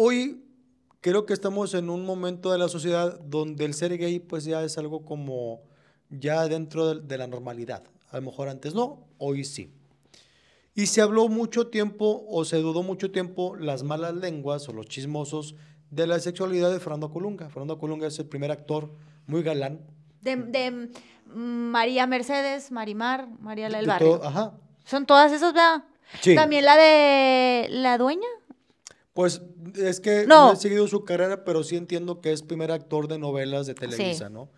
Hoy creo que estamos en un momento de la sociedad donde el ser gay pues ya es algo como ya dentro de, la normalidad. A lo mejor antes no, hoy sí. Y se habló mucho tiempo o se dudó mucho tiempo las malas lenguas o los chismosos de la sexualidad de Fernando Colunga. Fernando Colunga es el primer actor muy galán. De, María Mercedes, Marimar, María La Barrio. ajá. Son todas esas, ¿verdad? También la de la dueña. Pues es que no. he seguido su carrera, pero sí entiendo que es primer actor de novelas de Televisa, ¿no?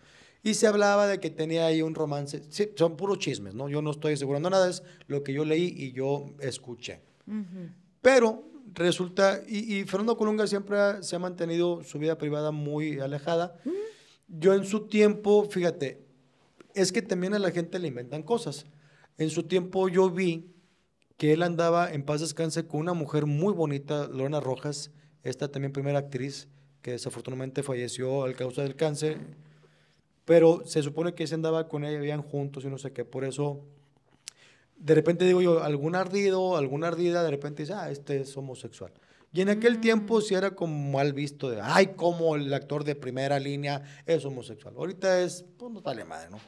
Y se hablaba de que tenía ahí un romance. Sí, son puros chismes, ¿no? Yo no estoy asegurando nada, es lo que yo leí y yo escuché. Pero resulta, y, Fernando Colunga siempre se ha mantenido su vida privada muy alejada. Yo en su tiempo, fíjate, es que también a la gente le inventan cosas. En su tiempo yo vi que él andaba en paz descanse con una mujer muy bonita, Lorena Rojas, esta también primera actriz que desafortunadamente falleció al causa del cáncer, pero se supone que se andaba con ella, vivían juntos y no sé qué, por eso de repente digo yo, algún ardido, alguna ardida, de repente dice, ah, este es homosexual. Y en aquel tiempo sí era como mal visto de, ay, como el actor de primera línea es homosexual. Ahorita es, pues no vale madre, ¿no?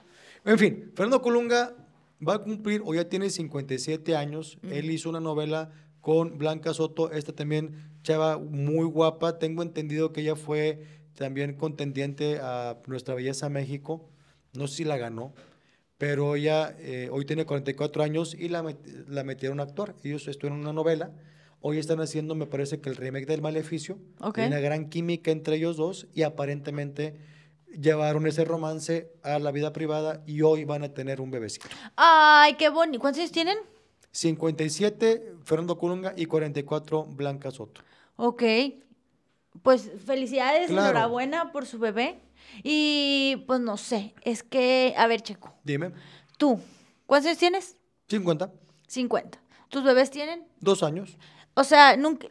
En fin, Fernando Colunga va a cumplir hoy ya tiene 57 años. Él hizo una novela con Blanca Soto, esta también chava muy guapa. Tengo entendido que ella fue también contendiente a Nuestra Belleza México. No sé si la ganó, pero ella eh, hoy tiene 44 años y la, la metieron a actuar. Ellos estuvieron en una novela. Hoy están haciendo, me parece que el remake del Maleficio. Hay una gran química entre ellos dos y aparentemente llevaron ese romance a la vida privada y hoy van a tener un bebecito. Ay, qué bonito. ¿Cuántos años tienen? 57 Fernando Colunga y 44 Blanca Soto. Ok. Pues felicidades, enhorabuena por su bebé. Y pues no sé, es que, a ver, Checo. Dime. Tú, ¿cuántos años tienes? 50. 50. ¿Tus bebés tienen? Dos años. O sea, nunca,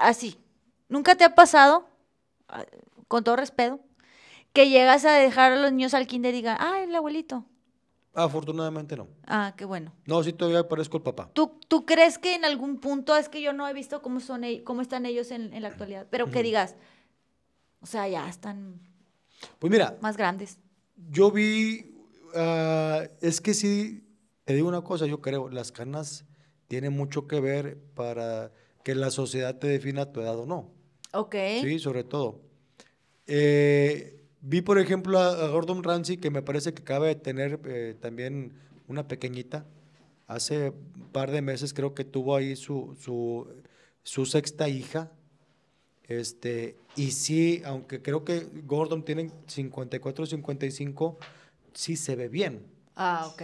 así, ¿nunca te ha pasado, ah, con todo respeto, que llegas a dejar a los niños al kinder y digan, ah, el abuelito. Afortunadamente no. Ah, qué bueno. No, sí todavía parezco el papá. ¿Tú, crees que en algún punto, es que yo no he visto cómo, son, e-, cómo están ellos en, la actualidad, pero que digas, o sea, ya están pues mira, más grandes? Yo vi, ah, es que sí, te digo una cosa, yo creo, las canas tienen mucho que ver para que la sociedad te defina tu edad o no. Ok. Sí, sobre todo. Eh, Vi, por ejemplo, a, Gordon Ramsay, que me parece que acaba de tener eh, también una pequeñita. Hace un par de meses creo que tuvo ahí su, su, su sexta hija. Este, y sí, aunque creo que Gordon tiene 54 55, sí se ve bien. Ah, ok.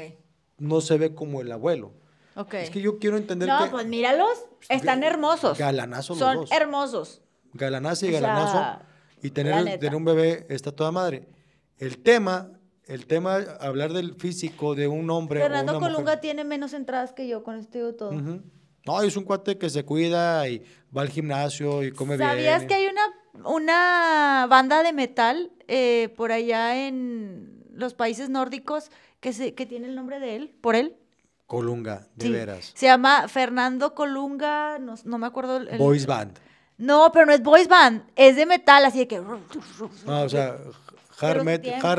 No se ve como el abuelo. Ok. Es que yo quiero entender no, que... No, pues míralos, están hermosos. Galanazos los Son hermosos. Galanazo y galanazo. Y tener, tener un bebé está toda madre. El tema el tema, hablar del físico de un hombre. Fernando Colunga tiene menos entradas que yo, con esto digo todo. No, es un cuate que se cuida y va al gimnasio y come ¿Sabías bien. ¿Sabías que hay una, una banda de metal eh, por allá en los países nórdicos que, que tiene el nombre de él, por él? Colunga, de veras. Se llama Fernando Colunga, no, me acuerdo. El, Boys Band. No, pero no es voice band, es de metal, así de que... No, ah, o sea, hard,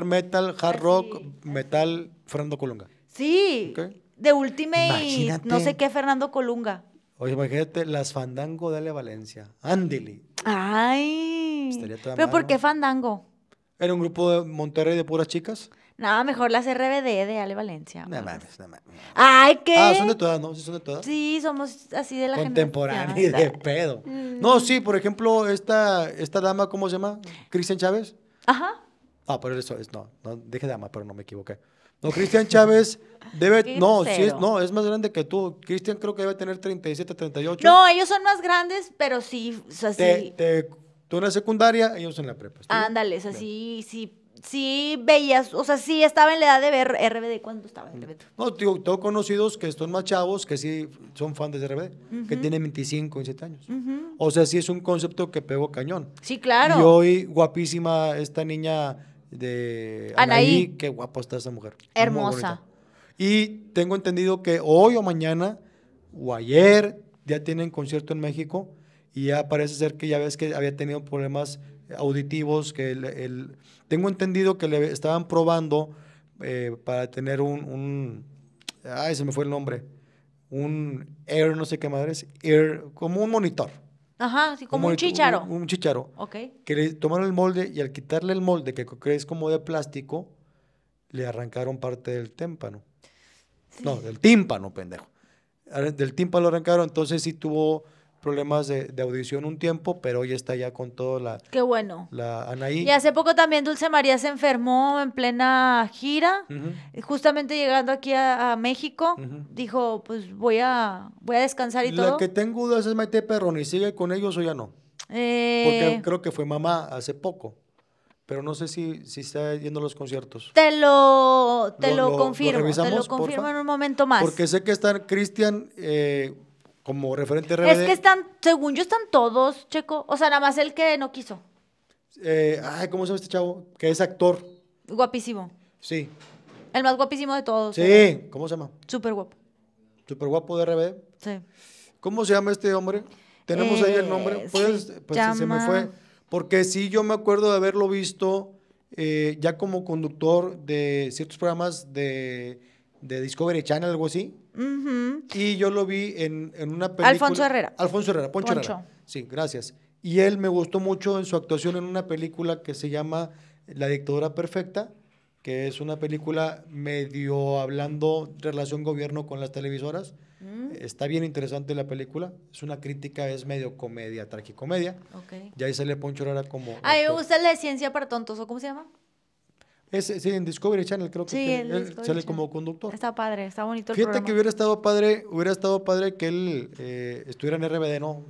metal, hard rock, metal, Fernando Colunga. Sí, de Ultimate, y no sé qué, Fernando Colunga. Oye, imagínate, las Fandango, de Ale Valencia. Lee. Ay. ¿Pero por qué Fandango? Era un grupo de Monterrey de puras chicas. No, mejor las RBD de Ale Valencia. No mames, no mames. Ay, ¿qué? Ah, son de todas, ¿no? Sí, son de todas. Sí, somos así de la Contemporánea y de pedo. Mm. No, sí, por ejemplo, esta, esta dama, ¿cómo se llama? Cristian Chávez. Ajá. Ah, pero eso es, no, Deje dama, pero no me equivoqué. No, Cristian Chávez debe. no, sí no, es más grande que tú. Cristian creo que debe tener 37, 38. No, ellos son más grandes, pero sí. O tú en la secundaria, ellos en la prepa. Ándale, o sea, sí, sí veías, o sea, sí estaba en la edad de ver RBD cuando estaba en RBD. No, tengo conocidos que son más chavos, que sí son fans de RBD, que tienen 25, 27 años. O sea, sí es un concepto que pegó cañón. Sí, claro. Y hoy, guapísima esta niña de Anaí qué guapa está esa mujer. Hermosa. Y tengo entendido que hoy o mañana o ayer ya tienen concierto en México y ya parece ser que ya ves que había tenido problemas auditivos que el, tengo entendido que le estaban probando eh, para tener un, un, ay se me fue el nombre un air no sé qué madre es. air como un monitor ajá sí, como un, chicharo un, chicharo ok que le tomaron el molde y al quitarle el molde que crees como de plástico le arrancaron parte del témpano no del tímpano pendejo del tímpano lo arrancaron entonces sí tuvo problemas de, audición un tiempo, pero hoy está ya con toda la... Qué bueno. La Anaí. Y hace poco también Dulce María se enfermó en plena gira, justamente llegando aquí a, México, dijo, pues voy a, voy a descansar y todo. La que tengo dudas es Maite Perroni, ¿sigue con ellos o ya no? Eh, Porque creo que fue mamá hace poco. Pero no sé si, si está yendo a los conciertos. Te lo, te lo, confirmo. te lo confirmo en un momento más. Porque sé que están Cristian, eh, como referente RBD. Es que están, según yo, están todos, Checo. O sea, nada más el que no quiso. Eh, ay, ¿cómo se llama este chavo? Que es actor. Guapísimo. Sí. El más guapísimo de todos. Sí, eh. ¿cómo se llama? Súper guapo. Súper guapo de RBD. Sí. ¿Cómo se llama este hombre? Tenemos ahí el eh, nombre. Pues, se me fue. Porque sí, yo me acuerdo de haberlo visto ya como conductor de ciertos programas de de Discovery Channel, algo así. Y yo lo vi en, en, una película. Alfonso Herrera. Alfonso Herrera, Poncho, Sí, gracias. Y él me gustó mucho en su actuación en una película que se llama La dictadura perfecta, que es una película medio hablando relación gobierno con las televisoras. Mm. Está bien interesante la película. Es una crítica, es medio comedia, tragicomedia. Okay. Ya ahí sale Poncho Herrera como. A mí me gusta la ciencia para tontos, ¿o cómo se llama? sí, en Discovery Channel creo que sí, él sale como conductor. Está padre, está bonito Fíjate que hubiera estado padre, hubiera estado padre que él eh, estuviera en RBD, ¿no?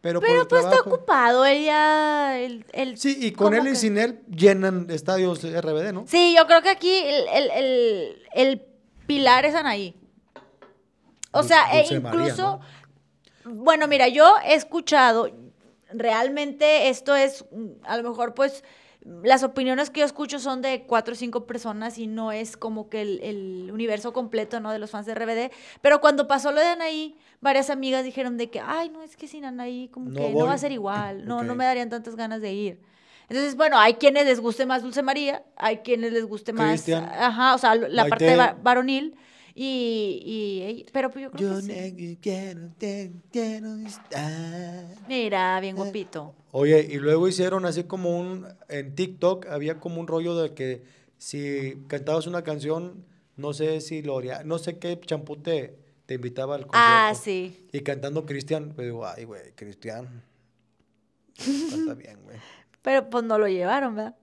Pero, Pero pues está ocupado, él sí, y con él y sin él llenan estadios RBD, ¿no? Sí, yo creo que aquí el, pilar es ahí O sea, e incluso... Bueno, mira, yo he escuchado, realmente esto es, a lo mejor pues las opiniones que yo escucho son de cuatro o cinco personas y no es como que el, universo completo, ¿no? De los fans de RBD. Pero cuando pasó lo de Anaí, varias amigas dijeron de que, ay, no, es que sin Anaí como que no va a ser igual, no, no me darían tantas ganas de ir. Entonces, bueno, hay quienes les guste más Dulce María, hay quienes les guste más, ajá, o sea, la parte varonil. Y, y, pero pues yo creo que sí. quiero, quiero estar. Mira, bien eh, guapito. Oye, y luego hicieron así como un, en TikTok había como un rollo de que si cantabas una canción, no sé si gloria no sé qué champú te, invitaba al concierto. Ah, sí. Y cantando Cristian, pues digo, ay, güey, Cristian. está bien, güey. Pero pues no lo llevaron, ¿verdad?